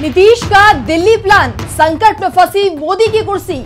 नीतीश का दिल्ली प्लान संकट में फंसी मोदी की कुर्सी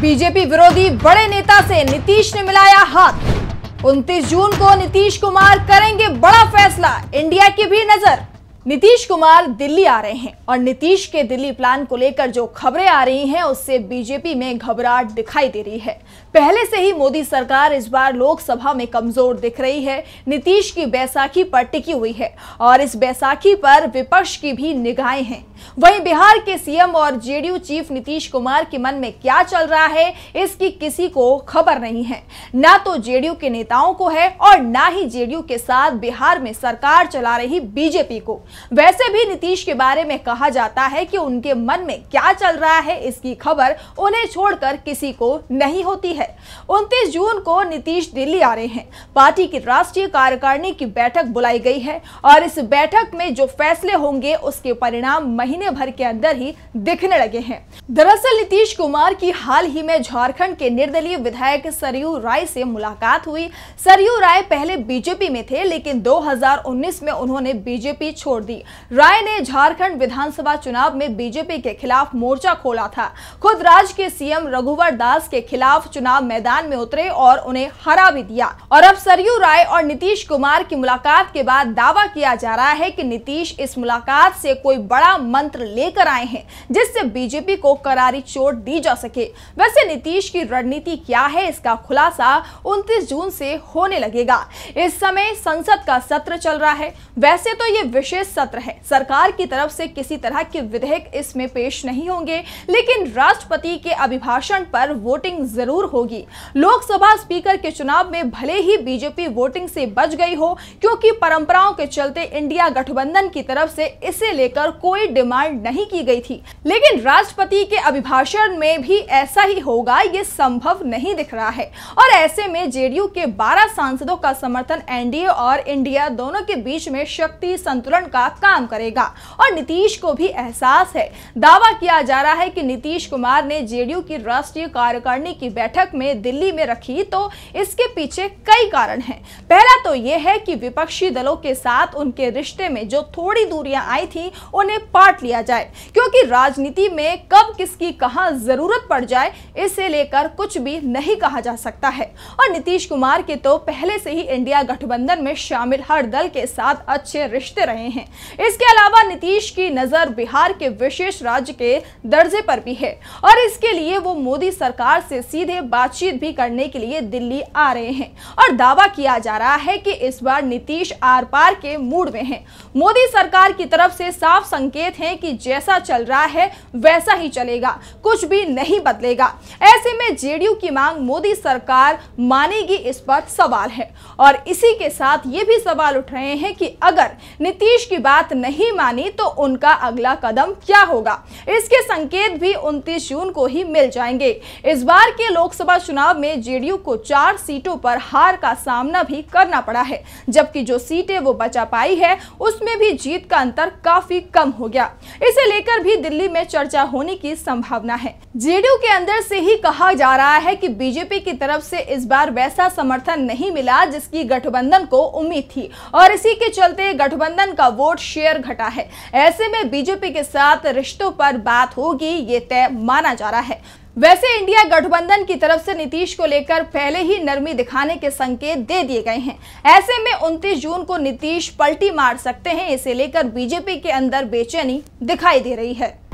बीजेपी विरोधी बड़े नेता से नीतीश ने मिलाया हाथ 29 जून को नीतीश कुमार करेंगे बड़ा फैसला इंडिया की भी नजर नीतीश कुमार दिल्ली आ रहे हैं और नीतीश के दिल्ली प्लान को लेकर जो खबरें आ रही हैं उससे बीजेपी में घबराहट दिखाई दे रही है पहले से ही मोदी सरकार इस बार लोकसभा में कमजोर दिख रही है नीतीश की बैसाखी पर टिकी हुई है और इस बैसाखी पर विपक्ष की भी निगाहें हैं वहीं बिहार के सीएम और जेडीयू चीफ नीतीश कुमार के मन में क्या चल रहा है इसकी किसी को खबर नहीं है ना तो जेडीयू के नेताओं को है और ना ही जेडीयू के साथ बिहार में सरकार चला रही बीजेपी को वैसे भी नीतीश के बारे में कहा जाता है कि उनके मन में क्या चल रहा है इसकी खबर उन्हें छोड़कर किसी को नहीं होती है उनतीस जून को नीतीश दिल्ली आ रहे हैं पार्टी की राष्ट्रीय कार्यकारिणी की बैठक बुलाई गई है और इस बैठक में जो फैसले होंगे उसके परिणाम महीने भर के अंदर ही दिखने लगे हैं दरअसल नीतीश कुमार की हाल ही में झारखंड के निर्दलीय विधायक सरयू राय से मुलाकात हुई सरयू राय पहले बीजेपी में थे लेकिन 2019 में उन्होंने बीजेपी छोड़ दी राय ने झारखंड विधानसभा चुनाव में बीजेपी के खिलाफ मोर्चा खोला था खुद राज्य के सीएम रघुवर दास के खिलाफ चुनाव मैदान में उतरे और उन्हें हरा भी दिया और अब सरयू राय और नीतीश कुमार की मुलाकात के बाद दावा किया जा रहा है की नीतीश इस मुलाकात से कोई बड़ा मंत्र लेकर आए हैं जिससे बीजेपी को करारी चोट दी जा सके वैसे नीतीश की रणनीति क्या है इसका खुलासा 29 जून से होने लगेगा इस समय संसद का सत्र चल रहा है वैसे तो ये विशेष सत्र है सरकार की तरफ से किसी तरह के विधेयक इसमें पेश नहीं होंगे लेकिन राष्ट्रपति के अभिभाषण पर वोटिंग जरूर होगी लोकसभा स्पीकर के चुनाव में भले ही बीजेपी वोटिंग से बच गई हो क्योंकि परंपराओं के चलते इंडिया गठबंधन की तरफ से इसे लेकर कोई डिमांड नहीं की गई थी लेकिन राष्ट्रपति के अभिभाषण में भी ऐसा ही होगा ये संभव नहीं दिख रहा है और ऐसे में जेडीयू के 12 सांसदों का समर्थन एनडीए और इंडिया दोनों के बीच में शक्ति संतुलन का का काम करेगा और नीतीश को भी एहसास है दावा किया जा रहा है कि नीतीश कुमार ने जेडीयू की राष्ट्रीय कार्यकारिणी की बैठक में दिल्ली में रखी तो इसके पीछे कई कारण हैं पहला तो यह है कि विपक्षी दलों के साथ उनके रिश्ते में जो थोड़ी दूरियां आई थी उन्हें पाट लिया जाए क्योंकि राजनीति में कब किसकी कहां जरूरत पड़ जाए इसे लेकर कुछ भी नहीं कहा जा सकता है और नीतीश कुमार के तो पहले से ही इंडिया गठबंधन में शामिल हर दल के साथ अच्छे रिश्ते रहे हैं हैं इसके अलावा नीतीश की नज़र बिहार के विशेष राज्य के दर्जे पर भी है और इसके लिए वो मोदी सरकार से सीधे बातचीत भी करने के लिए दिल्ली आ रहे हैं और दावा किया जा रहा है कि इस बार नीतीश आर पार के मूड में हैं मोदी सरकार की तरफ से साफ संकेत है कि जैसा चल रहा है वैसा ही चलेगा कुछ भी नहीं बदलेगा ऐसे में जेडीयू की मांग मोदी सरकार मानेगी इस पर सवाल है और इसी के साथ ये भी सवाल उठ रहे हैं कि अगर नीतीश की की बात नहीं मानी तो उनका अगला कदम क्या होगा इसके संकेत भी उनतीस जून को ही मिल जाएंगे इस बार के लोकसभा चुनाव में जेडीयू को चार सीटों पर हार का सामना भी करना पड़ा है जबकि जो सीटें वो बचा पाई है उसमें भी जीत का अंतर काफी कम हो गया इसे लेकर भी दिल्ली में चर्चा होने की संभावना है जेडीयू के अंदर से ही कहा जा रहा है कि बीजेपी की तरफ से इस बार वैसा समर्थन नहीं मिला जिसकी गठबंधन को उम्मीद थी और इसी के चलते गठबंधन का वो वोट शेयर घटा है ऐसे में बीजेपी के साथ रिश्तों पर बात होगी ये तय माना जा रहा है वैसे इंडिया गठबंधन की तरफ से नीतीश को लेकर पहले ही नरमी दिखाने के संकेत दे दिए गए हैं ऐसे में 29 जून को नीतीश पलटी मार सकते हैं इसे लेकर बीजेपी के अंदर बेचैनी दिखाई दे रही है